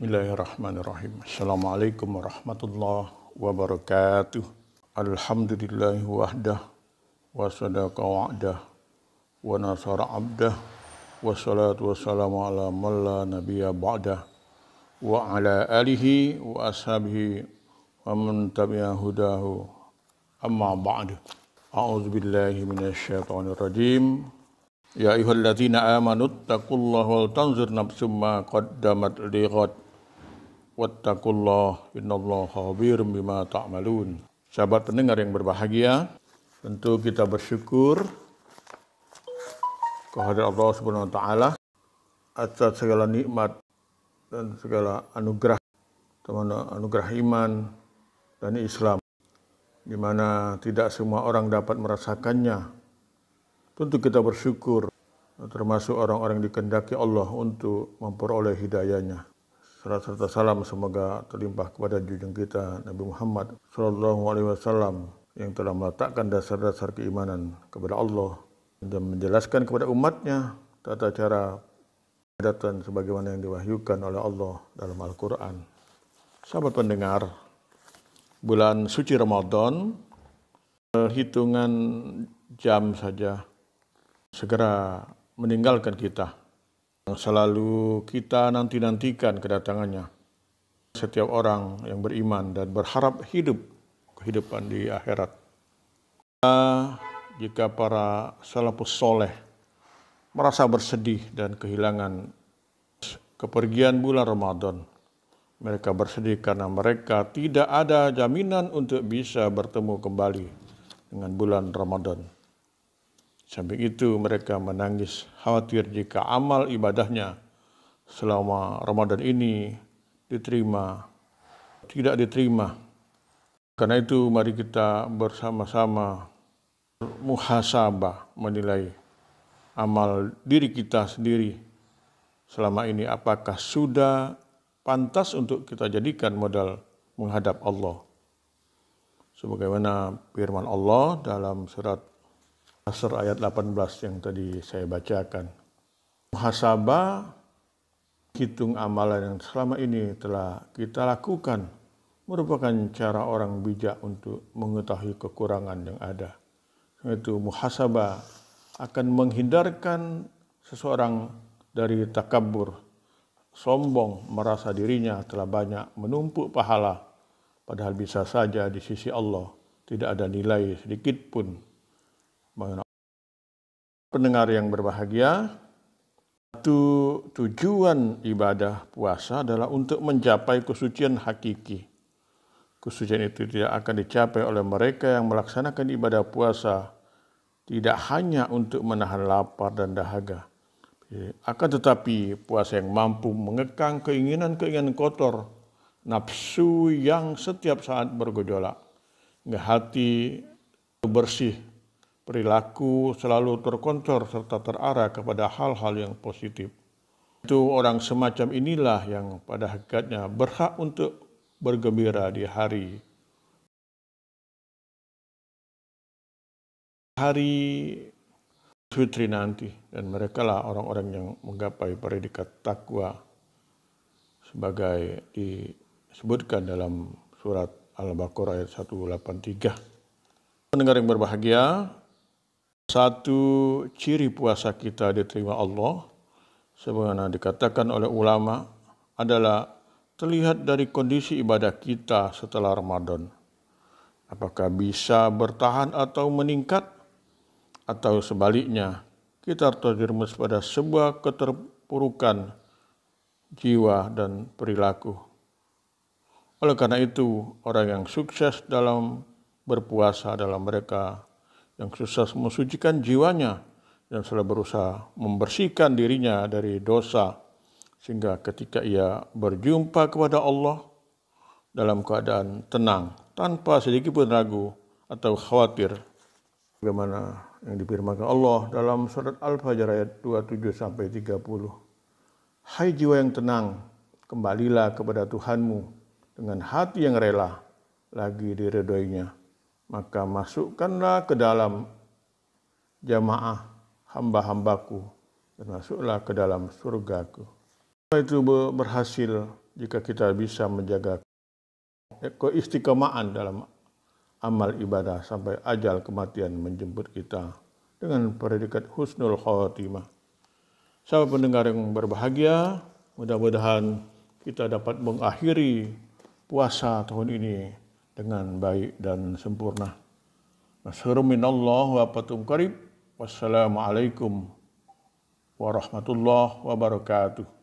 Bismillahirrahmanirrahim. Assalamualaikum warahmatullahi wabarakatuh. Alhamdulillahi wahdah wa sadaqa wa'dah wa nasara abdah wa wassalamu ala man Nabiya nabiyya ba'dah wa ala alihi wa ashabihi wa man tabi'a hudahu amma ba'du. A'udzu billahi minasyaitonir rajim. Ya ayyuhalladzina amanu taqullaha wa tanzur nafsum ma qaddamat lighad. Wattakullah innallah khabir bima ta'malun. Sahabat pendengar yang berbahagia, tentu kita bersyukur kehadirat Allah Subhanahu wa taala atas segala nikmat dan segala anugerah teman anugerah iman dan Islam di mana tidak semua orang dapat merasakannya. Tentu kita bersyukur termasuk orang-orang dikendaki Allah untuk memperoleh hidayahnya. Salat serta salam semoga terlimpah kepada junjung kita Nabi Muhammad SAW Alaihi Wasallam yang telah meletakkan dasar-dasar keimanan kepada Allah dan menjelaskan kepada umatnya tata cara dan sebagaimana yang diwahyukan oleh Allah dalam Al-Quran. Sahabat pendengar, bulan suci Ramadan, hitungan jam saja segera meninggalkan kita yang selalu kita nanti-nantikan kedatangannya. Setiap orang yang beriman dan berharap hidup kehidupan di akhirat. Jika para salafus soleh merasa bersedih dan kehilangan kepergian bulan Ramadan, mereka bersedih karena mereka tidak ada jaminan untuk bisa bertemu kembali dengan bulan Ramadan. Samping itu mereka menangis khawatir jika amal ibadahnya selama Ramadan ini diterima, tidak diterima. Karena itu mari kita bersama-sama muhasabah menilai amal diri kita sendiri selama ini apakah sudah pantas untuk kita jadikan modal menghadap Allah. Sebagaimana firman Allah dalam surat Asr ayat 18 yang tadi saya bacakan. Muhasabah hitung amalan yang selama ini telah kita lakukan merupakan cara orang bijak untuk mengetahui kekurangan yang ada. Itu muhasabah akan menghindarkan seseorang dari takabur, sombong, merasa dirinya telah banyak menumpuk pahala, padahal bisa saja di sisi Allah tidak ada nilai sedikit pun Pendengar yang berbahagia, satu tujuan ibadah puasa adalah untuk mencapai kesucian hakiki. Kesucian itu tidak akan dicapai oleh mereka yang melaksanakan ibadah puasa tidak hanya untuk menahan lapar dan dahaga. Akan tetapi puasa yang mampu mengekang keinginan-keinginan kotor, nafsu yang setiap saat bergejolak, hati bersih perilaku selalu terkoncor serta terarah kepada hal-hal yang positif. Itu orang semacam inilah yang pada hakikatnya berhak untuk bergembira di hari. Hari Fitri nanti dan mereka lah orang-orang yang menggapai predikat takwa sebagai disebutkan dalam surat Al-Baqarah ayat 183. Pendengar yang berbahagia, satu ciri puasa kita diterima Allah sebagaimana dikatakan oleh ulama adalah terlihat dari kondisi ibadah kita setelah Ramadan. Apakah bisa bertahan atau meningkat atau sebaliknya kita terjerumus pada sebuah keterpurukan jiwa dan perilaku. Oleh karena itu, orang yang sukses dalam berpuasa adalah mereka yang susah mensucikan jiwanya dan sudah berusaha membersihkan dirinya dari dosa sehingga ketika ia berjumpa kepada Allah dalam keadaan tenang tanpa sedikit pun ragu atau khawatir bagaimana yang difirmankan Allah dalam surat Al-Fajr ayat 27 sampai 30. Hai jiwa yang tenang, kembalilah kepada Tuhanmu dengan hati yang rela lagi diredoinya maka masukkanlah ke dalam jamaah hamba-hambaku dan masuklah ke dalam surgaku. Itu berhasil jika kita bisa menjaga keistikamaan dalam amal ibadah sampai ajal kematian menjemput kita dengan predikat husnul khotimah. Sahabat pendengar yang berbahagia, mudah-mudahan kita dapat mengakhiri puasa tahun ini dengan baik dan sempurna. Nasruminallahu minallah wa patum qarib. Wassalamualaikum warahmatullahi wabarakatuh.